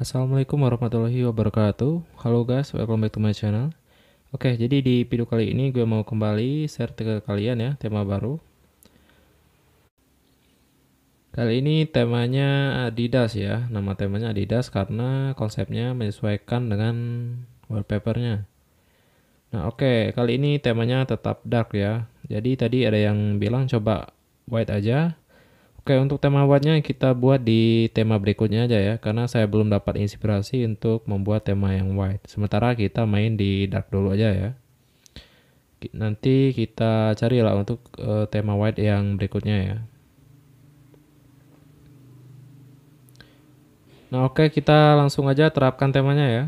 Assalamualaikum warahmatullahi wabarakatuh Halo guys, welcome back to my channel Oke, jadi di video kali ini gue mau kembali share ke kalian ya tema baru Kali ini temanya Adidas ya Nama temanya Adidas karena konsepnya menyesuaikan dengan wallpapernya Nah oke, kali ini temanya tetap dark ya Jadi tadi ada yang bilang coba white aja Oke, untuk tema buatnya kita buat di tema berikutnya aja ya, karena saya belum dapat inspirasi untuk membuat tema yang white. Sementara kita main di dark dulu aja ya. Nanti kita carilah untuk uh, tema white yang berikutnya ya. Nah oke, kita langsung aja terapkan temanya ya.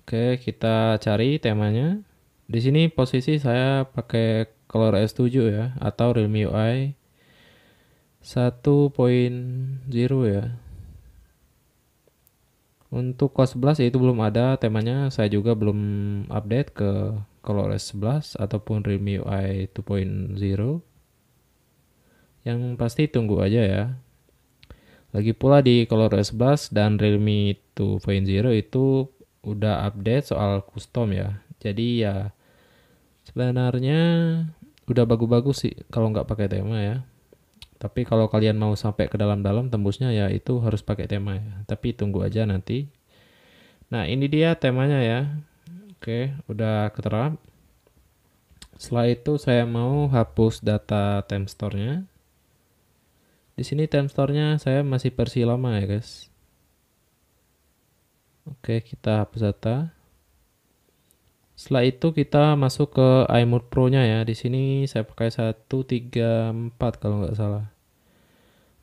Oke, kita cari temanya. Di sini posisi saya pakai color S7 ya atau Realme UI 1.0 ya. Untuk Core 11 itu belum ada temanya, saya juga belum update ke color S11 ataupun Realme UI 2.0. Yang pasti tunggu aja ya. Lagi pula di color S11 dan Realme 2.0 itu udah update soal custom ya. Jadi ya Sebenarnya udah bagus-bagus sih kalau nggak pakai tema ya. Tapi kalau kalian mau sampai ke dalam-dalam tembusnya ya itu harus pakai tema ya. Tapi tunggu aja nanti. Nah ini dia temanya ya. Oke, udah keterap. Setelah itu saya mau hapus data time store-nya. Di sini time nya saya masih versi lama ya guys. Oke, kita hapus data. Setelah itu kita masuk ke iMode Pro-nya ya. Di sini saya pakai 134 kalau nggak salah.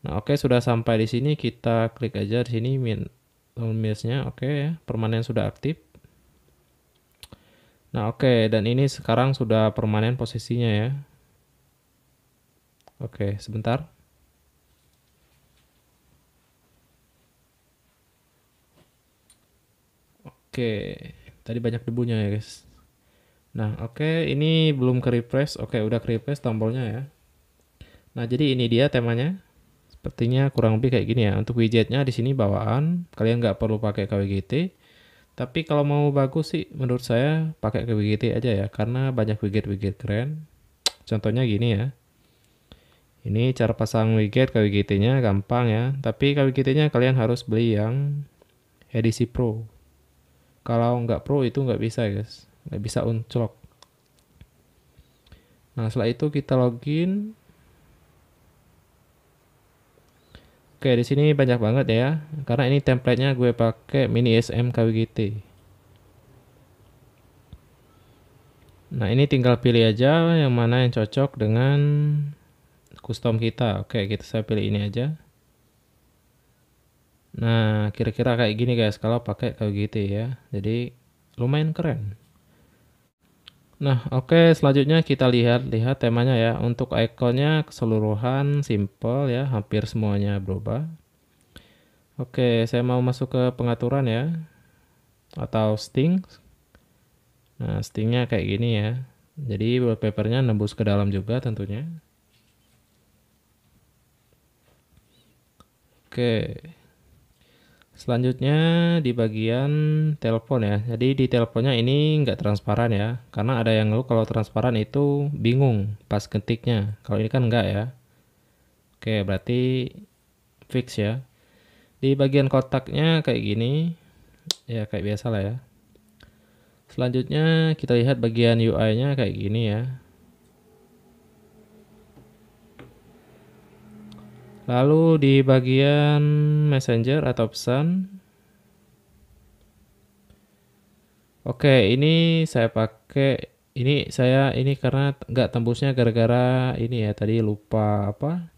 Nah, oke okay, sudah sampai di sini kita klik aja di sini min minusnya. Oke okay, ya, permanen sudah aktif. Nah, oke okay, dan ini sekarang sudah permanen posisinya ya. Oke, okay, sebentar. Oke, tadi banyak debunya ya, guys. Nah, oke, okay, ini belum ke refresh. Oke, okay, udah ke refresh tombolnya ya. Nah, jadi ini dia temanya. Sepertinya kurang lebih kayak gini ya. Untuk widgetnya di sini bawaan, kalian nggak perlu pakai KWGT. Tapi kalau mau bagus sih, menurut saya pakai KWGT aja ya, karena banyak widget-widget keren. Contohnya gini ya. Ini cara pasang widget KWGT-nya gampang ya. Tapi KWGT-nya kalian harus beli yang edisi Pro. Kalau nggak Pro itu nggak bisa guys nggak bisa unclock. nah setelah itu kita login oke di sini banyak banget ya karena ini templatenya gue pakai mini sm kwgt nah ini tinggal pilih aja yang mana yang cocok dengan custom kita oke kita saya pilih ini aja Nah, kira-kira kayak gini guys kalau pakai KWGT ya. Jadi lumayan keren. Nah, oke, okay, selanjutnya kita lihat lihat temanya ya. Untuk ikonnya keseluruhan simple ya, hampir semuanya berubah. Oke, okay, saya mau masuk ke pengaturan ya. Atau sting. Nah, stingnya kayak gini ya. Jadi wallpapernya nembus ke dalam juga tentunya. Oke. Okay. Selanjutnya di bagian telepon ya. Jadi di teleponnya ini nggak transparan ya. Karena ada yang lu kalau transparan itu bingung pas ketiknya. Kalau ini kan nggak ya. Oke berarti fix ya. Di bagian kotaknya kayak gini. Ya kayak biasa lah ya. Selanjutnya kita lihat bagian UI-nya kayak gini ya. Lalu di bagian messenger atau pesan. Oke, ini saya pakai ini saya ini karena nggak tembusnya gara-gara ini ya tadi lupa apa?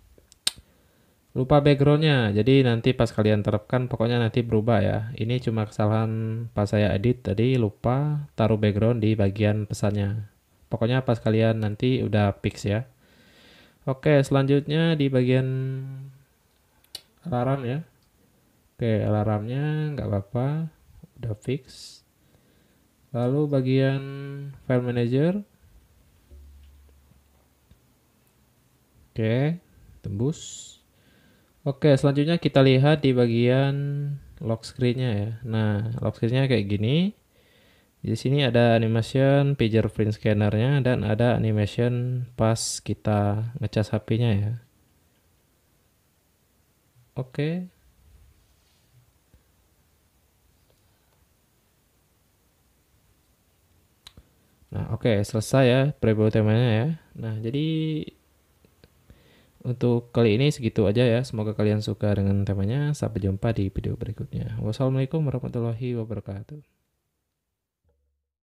Lupa backgroundnya. Jadi nanti pas kalian terapkan pokoknya nanti berubah ya. Ini cuma kesalahan pas saya edit tadi lupa taruh background di bagian pesannya. Pokoknya pas kalian nanti udah fix ya. Oke, selanjutnya di bagian alarm ya. Oke, alarmnya nggak apa-apa, udah fix. Lalu bagian file manager. Oke, tembus. Oke, selanjutnya kita lihat di bagian lock screen-nya ya. Nah, lock screen-nya kayak gini. Di sini ada animation pager print scannernya dan ada animation pas kita ngecas HP-nya ya. Oke. Okay. Nah, oke, okay, selesai ya preview temanya ya. Nah, jadi untuk kali ini segitu aja ya. Semoga kalian suka dengan temanya. Sampai jumpa di video berikutnya. Wassalamualaikum warahmatullahi wabarakatuh.